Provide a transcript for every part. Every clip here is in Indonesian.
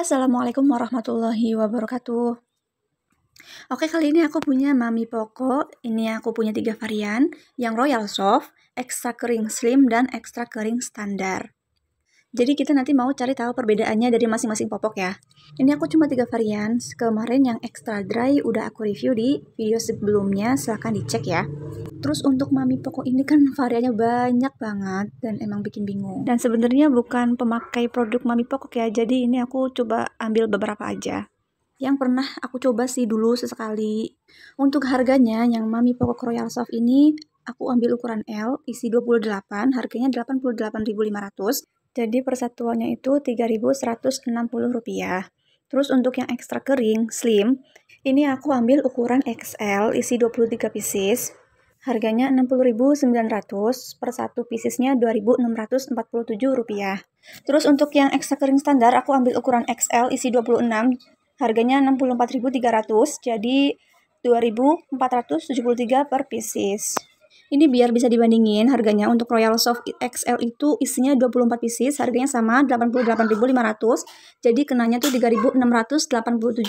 Assalamualaikum warahmatullahi wabarakatuh. Oke, kali ini aku punya Mami Poco. Ini aku punya tiga varian, yang Royal Soft, Extra Kering Slim, dan Extra Kering Standar. Jadi kita nanti mau cari tahu perbedaannya dari masing-masing popok ya. Ini aku cuma tiga varian. Kemarin yang extra dry udah aku review di video sebelumnya, silahkan dicek ya. Terus untuk mami pokok ini kan variannya banyak banget dan emang bikin bingung. Dan sebenarnya bukan pemakai produk mami pokok ya, jadi ini aku coba ambil beberapa aja. Yang pernah aku coba sih dulu sesekali. Untuk harganya yang mami pokok Royal Soft ini aku ambil ukuran L, isi 28, harganya 88.500 jadi persatuannya itu rp rupiah Terus untuk yang ekstra kering, slim, ini aku ambil ukuran XL isi 23 pieces. Harganya 60.900, per satu piecesnya 2.647 rupiah. Terus untuk yang ekstra kering standar, aku ambil ukuran XL isi 26, harganya 64.300, jadi 2.473 per pieces. Ini biar bisa dibandingin harganya untuk Royal Soft XL itu isinya 24 pieces, harganya sama 88.500. Jadi kenanya tuh 3.687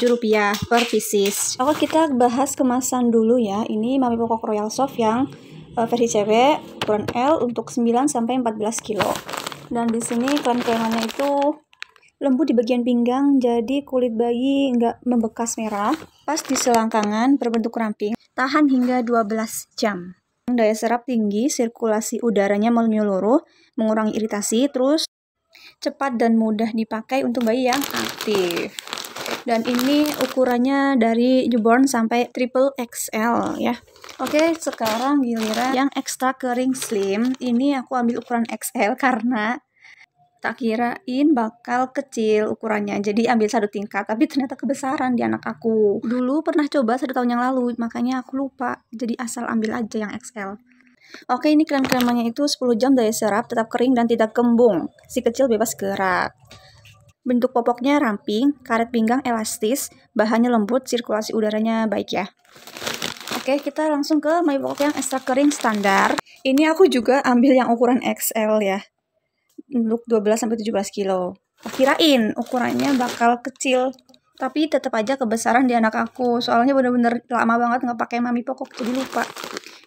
rupiah per pieces. Kalau kita bahas kemasan dulu ya. Ini Mami Pokok Royal Soft yang uh, versi cewek ukuran L untuk 9 sampai 14 kilo. Dan di sini krem itu lembut di bagian pinggang jadi kulit bayi nggak membekas merah. Pas di selangkangan berbentuk ramping, tahan hingga 12 jam daya serap tinggi, sirkulasi udaranya menyeluruh, mengurangi iritasi, terus cepat dan mudah dipakai untuk bayi yang aktif. Dan ini ukurannya dari newborn sampai triple XL ya. Oke, sekarang giliran yang extra kering slim. Ini aku ambil ukuran XL karena tak kirain bakal kecil ukurannya jadi ambil satu tingkat tapi ternyata kebesaran di anak aku dulu pernah coba satu tahun yang lalu makanya aku lupa jadi asal ambil aja yang XL Oke ini krem-kremannya itu 10 jam daya serap tetap kering dan tidak kembung si kecil bebas gerak Bentuk popoknya ramping, karet pinggang elastis, bahannya lembut, sirkulasi udaranya baik ya. Oke, kita langsung ke my popok yang ekstra kering standar. Ini aku juga ambil yang ukuran XL ya untuk 12 sampai 17 kilo. Kirain ukurannya bakal kecil, tapi tetap aja kebesaran di anak aku. Soalnya bener-bener lama banget nggak pakai mami pokok jadi lupa.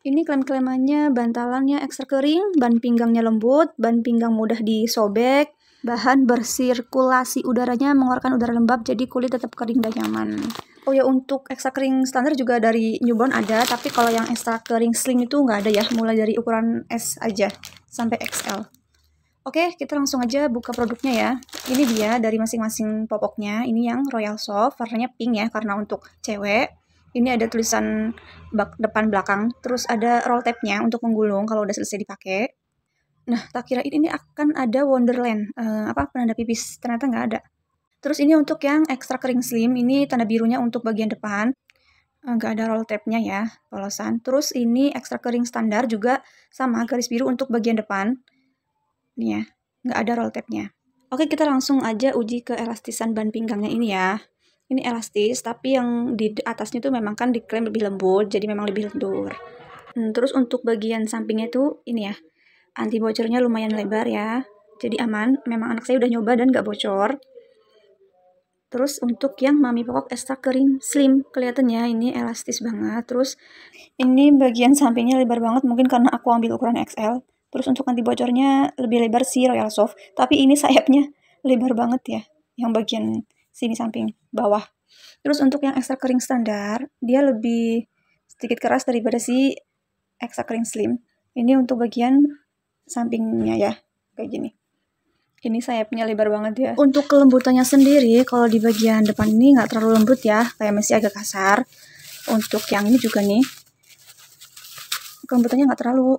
Ini klaim-klaimannya bantalannya ekstra kering, ban pinggangnya lembut, ban pinggang mudah disobek, bahan bersirkulasi udaranya mengeluarkan udara lembab jadi kulit tetap kering dan nyaman. Oh ya untuk ekstra kering standar juga dari newborn ada, tapi kalau yang ekstra kering slim itu nggak ada ya, mulai dari ukuran S aja sampai XL. Oke, kita langsung aja buka produknya ya. Ini dia dari masing-masing popoknya. Ini yang Royal Soft, warnanya pink ya, karena untuk cewek. Ini ada tulisan bak depan belakang, terus ada roll tape nya untuk menggulung kalau udah selesai dipakai. Nah, tak kira ini akan ada Wonderland, uh, apa penanda pipis, ternyata nggak ada. Terus ini untuk yang extra kering slim, ini tanda birunya untuk bagian depan. Eh, nggak ada roll tape nya ya, polosan. Terus ini extra kering standar juga sama garis biru untuk bagian depan nih ya, nggak ada roll tabnya. Oke, kita langsung aja uji ke elastisan ban pinggangnya ini ya. Ini elastis, tapi yang di atasnya tuh memang kan diklaim lebih lembut, jadi memang lebih lentur. Hmm, terus untuk bagian sampingnya tuh ini ya, anti bocornya lumayan lebar ya, jadi aman. Memang anak saya udah nyoba dan nggak bocor. Terus untuk yang Mami Pokok Extra Kering Slim, kelihatannya ini elastis banget. Terus ini bagian sampingnya lebar banget, mungkin karena aku ambil ukuran XL. Terus untuk anti bocornya lebih lebar sih Royal Soft, tapi ini sayapnya lebar banget ya, yang bagian sini samping bawah. Terus untuk yang extra kering standar, dia lebih sedikit keras daripada si extra kering slim. Ini untuk bagian sampingnya ya, kayak gini. Ini sayapnya lebar banget ya. Untuk kelembutannya sendiri, kalau di bagian depan ini nggak terlalu lembut ya, kayak masih agak kasar. Untuk yang ini juga nih, kelembutannya nggak terlalu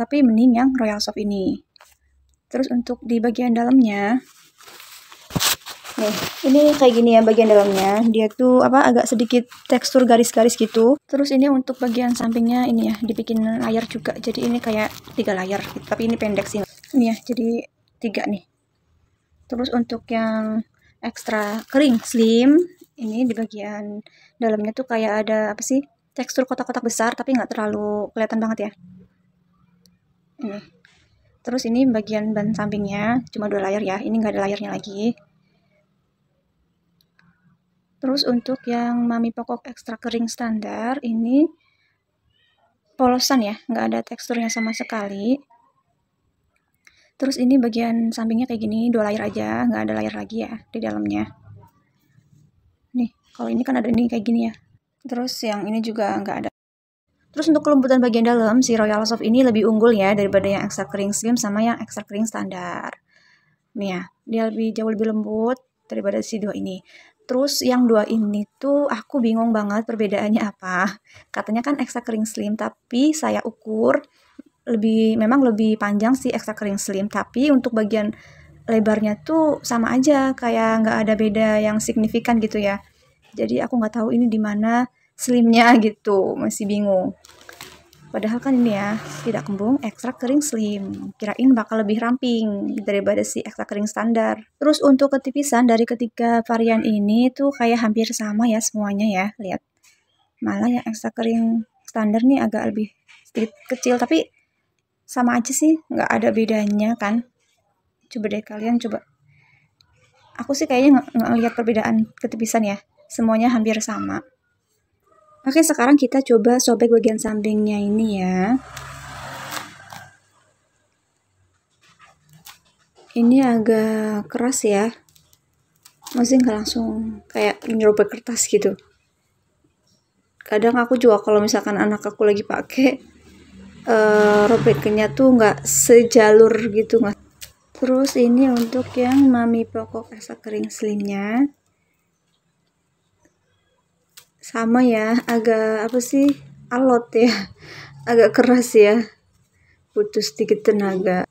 tapi mending yang royal soft ini terus untuk di bagian dalamnya nih ini kayak gini ya bagian dalamnya dia tuh apa agak sedikit tekstur garis-garis gitu terus ini untuk bagian sampingnya ini ya dibikin layar juga jadi ini kayak tiga layar gitu. tapi ini pendek sih ini ya jadi tiga nih terus untuk yang ekstra kering slim ini di bagian dalamnya tuh kayak ada apa sih tekstur kotak-kotak besar tapi nggak terlalu kelihatan banget ya Nih. Iya. Terus ini bagian ban sampingnya, cuma dua layar ya. Ini nggak ada layarnya lagi. Terus untuk yang Mami Pokok Extra Kering Standar, ini polosan ya, nggak ada teksturnya sama sekali. Terus ini bagian sampingnya kayak gini, dua layar aja, nggak ada layar lagi ya di dalamnya. Nih, kalau ini kan ada ini kayak gini ya. Terus yang ini juga nggak ada Terus untuk kelembutan bagian dalam, si Royal Soft ini lebih unggul ya daripada yang extra kering slim sama yang extra kering standar. Nih ya, dia lebih jauh lebih lembut daripada si dua ini. Terus yang dua ini tuh aku bingung banget perbedaannya apa. Katanya kan extra kering slim, tapi saya ukur lebih memang lebih panjang sih extra kering slim, tapi untuk bagian lebarnya tuh sama aja, kayak nggak ada beda yang signifikan gitu ya. Jadi aku nggak tahu ini di mana slimnya gitu masih bingung padahal kan ini ya tidak kembung ekstrak kering slim kirain bakal lebih ramping daripada si ekstrak kering standar terus untuk ketipisan dari ketiga varian ini tuh kayak hampir sama ya semuanya ya lihat malah yang ekstrak kering standar nih agak lebih sedikit kecil tapi sama aja sih nggak ada bedanya kan coba deh kalian coba aku sih kayaknya nggak ngelihat perbedaan ketipisan ya semuanya hampir sama Oke, sekarang kita coba sobek bagian sampingnya ini ya. Ini agak keras ya. Masih nggak langsung kayak nyerobek kertas gitu. Kadang aku juga kalau misalkan anak aku lagi pakai uh, robeknya tuh nggak sejalur gitu nggak. Terus ini untuk yang Mami Pokok rasa Kering Slimnya sama ya agak apa sih alot ya agak keras ya butuh sedikit tenaga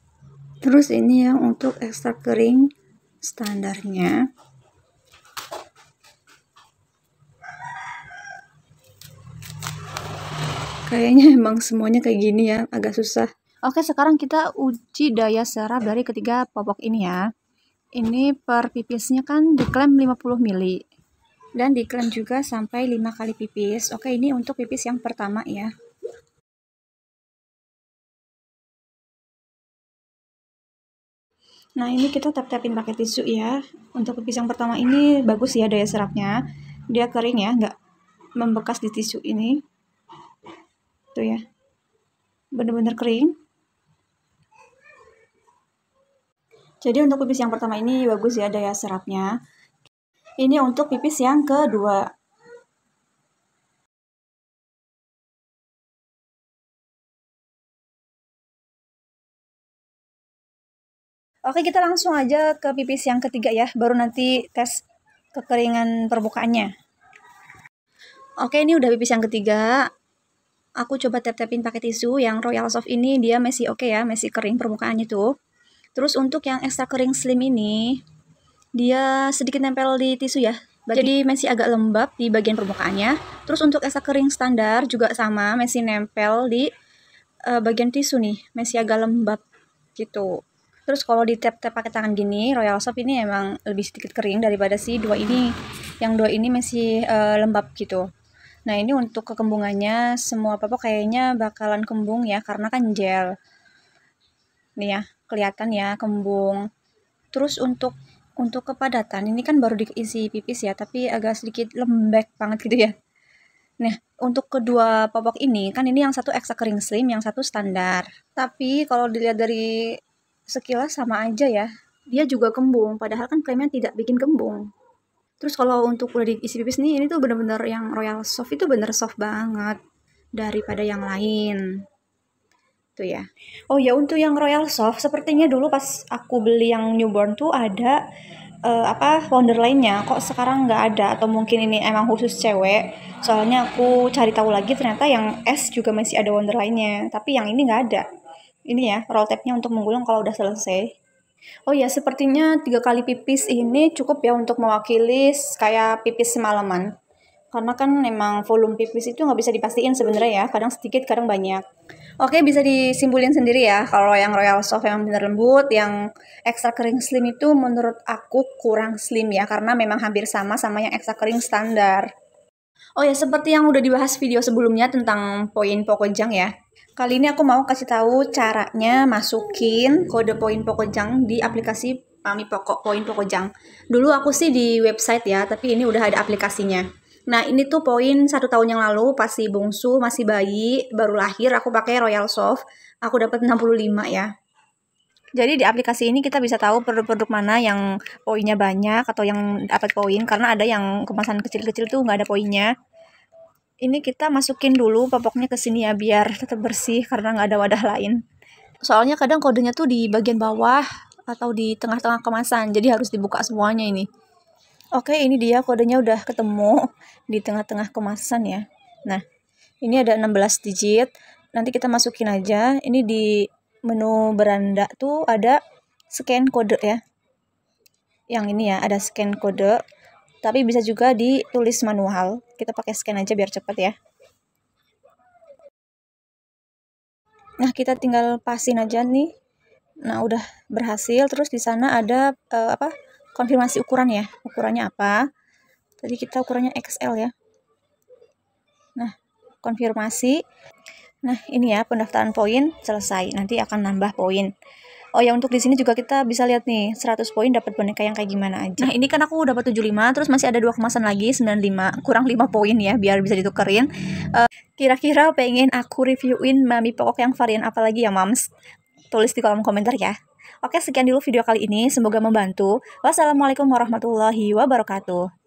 terus ini yang untuk ekstrak kering standarnya kayaknya emang semuanya kayak gini ya agak susah oke sekarang kita uji daya serap dari ketiga popok ini ya ini per pipisnya kan diklaim 50 mili dan diklaim juga sampai 5 kali pipis. Oke, ini untuk pipis yang pertama ya. Nah, ini kita tap-tapin pakai tisu ya. Untuk pipis yang pertama ini bagus ya daya serapnya. Dia kering ya, nggak membekas di tisu ini. Tuh ya. Bener-bener kering. Jadi untuk pipis yang pertama ini bagus ya daya serapnya. Ini untuk pipis yang kedua. Oke, kita langsung aja ke pipis yang ketiga ya, baru nanti tes kekeringan permukaannya. Oke, ini udah pipis yang ketiga. Aku coba tap-tapin pakai tisu yang Royal Soft ini dia masih oke okay ya, masih kering permukaannya tuh. Terus untuk yang extra kering slim ini, dia sedikit nempel di tisu ya. Berarti... Jadi Messi agak lembab di bagian permukaannya. Terus untuk esa kering standar juga sama, Messi nempel di uh, bagian tisu nih. Messi agak lembab gitu. Terus kalau di tap-tap pakai tangan gini, Royal Soap ini emang lebih sedikit kering daripada si dua ini. Yang dua ini masih uh, lembab gitu. Nah ini untuk kekembungannya semua apa apa kayaknya bakalan kembung ya karena kan gel. Nih ya, kelihatan ya kembung. Terus untuk untuk kepadatan ini kan baru diisi pipis ya tapi agak sedikit lembek banget gitu ya Nah, untuk kedua popok ini, kan ini yang satu extra kering slim, yang satu standar. Tapi kalau dilihat dari sekilas sama aja ya, dia juga kembung, padahal kan klaimnya tidak bikin kembung. Terus kalau untuk udah diisi pipis nih, ini tuh bener-bener yang Royal Soft itu bener soft banget daripada yang lain gitu ya. Oh ya untuk yang Royal Soft sepertinya dulu pas aku beli yang newborn tuh ada uh, apa Wonder lainnya kok sekarang nggak ada atau mungkin ini emang khusus cewek soalnya aku cari tahu lagi ternyata yang S juga masih ada Wonder lainnya tapi yang ini nggak ada ini ya roll tape nya untuk menggulung kalau udah selesai Oh ya, sepertinya tiga kali pipis ini cukup ya untuk mewakili kayak pipis semalaman karena kan memang volume pipis itu nggak bisa dipastiin sebenarnya ya kadang sedikit kadang banyak oke bisa disimpulin sendiri ya kalau yang royal soft yang benar lembut yang extra kering slim itu menurut aku kurang slim ya karena memang hampir sama sama yang extra kering standar oh ya seperti yang udah dibahas video sebelumnya tentang poin pokojang ya kali ini aku mau kasih tahu caranya masukin kode poin pokojang di aplikasi Pami Pokok Poin Pokojang. Dulu aku sih di website ya, tapi ini udah ada aplikasinya. Nah ini tuh poin satu tahun yang lalu pas si bungsu masih bayi baru lahir aku pakai Royal Soft aku dapat 65 ya. Jadi di aplikasi ini kita bisa tahu produk-produk mana yang poinnya banyak atau yang dapat poin karena ada yang kemasan kecil-kecil tuh nggak ada poinnya. Ini kita masukin dulu popoknya ke sini ya biar tetap bersih karena nggak ada wadah lain. Soalnya kadang kodenya tuh di bagian bawah atau di tengah-tengah kemasan jadi harus dibuka semuanya ini. Oke, ini dia kodenya udah ketemu di tengah-tengah kemasan ya. Nah, ini ada 16 digit. Nanti kita masukin aja. Ini di menu beranda tuh ada scan kode ya. Yang ini ya, ada scan kode. Tapi bisa juga ditulis manual. Kita pakai scan aja biar cepat ya. Nah, kita tinggal pasin aja nih. Nah, udah berhasil. Terus di sana ada uh, apa? konfirmasi ukuran ya ukurannya apa tadi kita ukurannya XL ya nah konfirmasi nah ini ya pendaftaran poin selesai nanti akan nambah poin Oh ya untuk di sini juga kita bisa lihat nih 100 poin dapat boneka yang kayak gimana aja. Nah, ini kan aku dapat 75 terus masih ada dua kemasan lagi 95 kurang 5 poin ya biar bisa ditukerin. Eh, kira-kira uh, pengen aku reviewin mami pokok yang varian apa lagi ya, Mams? Tulis di kolom komentar ya. Oke, sekian dulu video kali ini. Semoga membantu. Wassalamualaikum warahmatullahi wabarakatuh.